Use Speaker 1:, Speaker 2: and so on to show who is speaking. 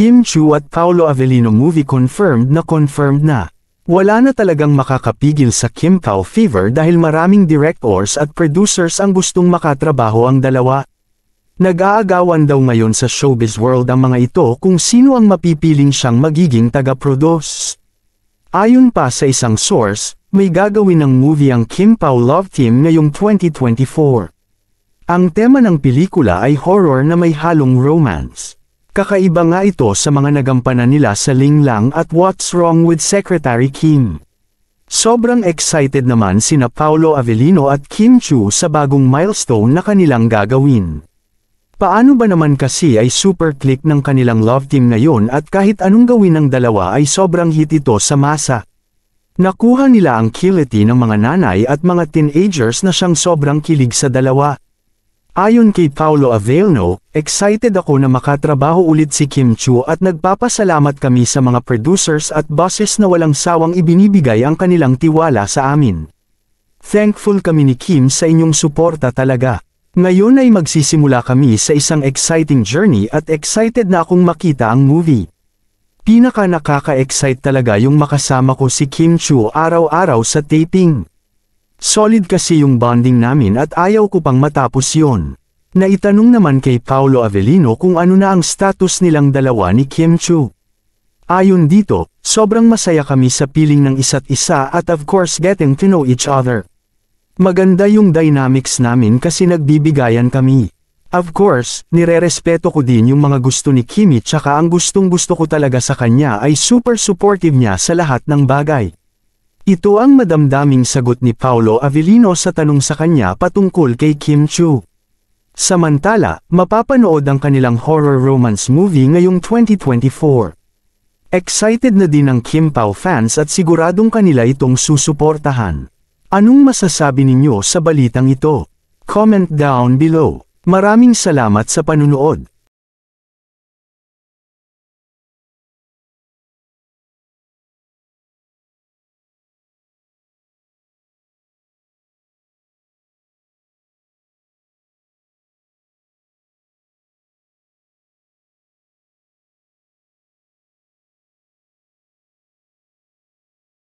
Speaker 1: Kim Chu at Paolo Avellino movie confirmed na confirmed na. Wala na talagang makakapigil sa Kim Kao fever dahil maraming directors at producers ang gustong makatrabaho ang dalawa. Nag-aagawan daw ngayon sa showbiz world ang mga ito kung sino ang mapipiling siyang magiging taga-produce. Ayon pa sa isang source, may gagawin ng movie ang Kim Pao Love Team ngayong 2024. Ang tema ng pelikula ay horror na may halong romance. Kakaiba nga ito sa mga nagampanan nila sa Ling Lang at What's Wrong with Secretary Kim. Sobrang excited naman sina Paolo Avellino at Kim Chu sa bagong milestone na kanilang gagawin. Paano ba naman kasi ay super click ng kanilang love team ngayon at kahit anong gawin ng dalawa ay sobrang hit ito sa masa. Nakuha nila ang kiliti ng mga nanay at mga teenagers na siyang sobrang kilig sa dalawa. Ayon kay Paolo Avelno, excited ako na makatrabaho ulit si Kim Chu at nagpapasalamat kami sa mga producers at bosses na walang sawang ibinibigay ang kanilang tiwala sa amin. Thankful kami ni Kim sa inyong suporta talaga. Ngayon ay magsisimula kami sa isang exciting journey at excited na akong makita ang movie. Pinaka nakaka-excite talaga yung makasama ko si Kim Chu araw-araw sa taping. Solid kasi yung bonding namin at ayaw ko pang matapos yon. Naitanong naman kay Paolo Avellino kung ano na ang status nilang dalawa ni Kim Chu. Ayon dito, sobrang masaya kami sa piling ng isa't isa at of course getting to know each other. Maganda yung dynamics namin kasi nagbibigayan kami. Of course, nirerespeto ko din yung mga gusto ni Kimi tsaka ang gustong gusto ko talaga sa kanya ay super supportive niya sa lahat ng bagay. Ito ang madamdaming sagot ni Paolo Avellino sa tanong sa kanya patungkol kay Kim Chu. Samantala, mapapanood ang kanilang horror romance movie ngayong 2024. Excited na din ang Kim Pao fans at siguradong kanila itong susuportahan. Anong masasabi ninyo sa balitang ito? Comment down below. Maraming salamat sa panunood.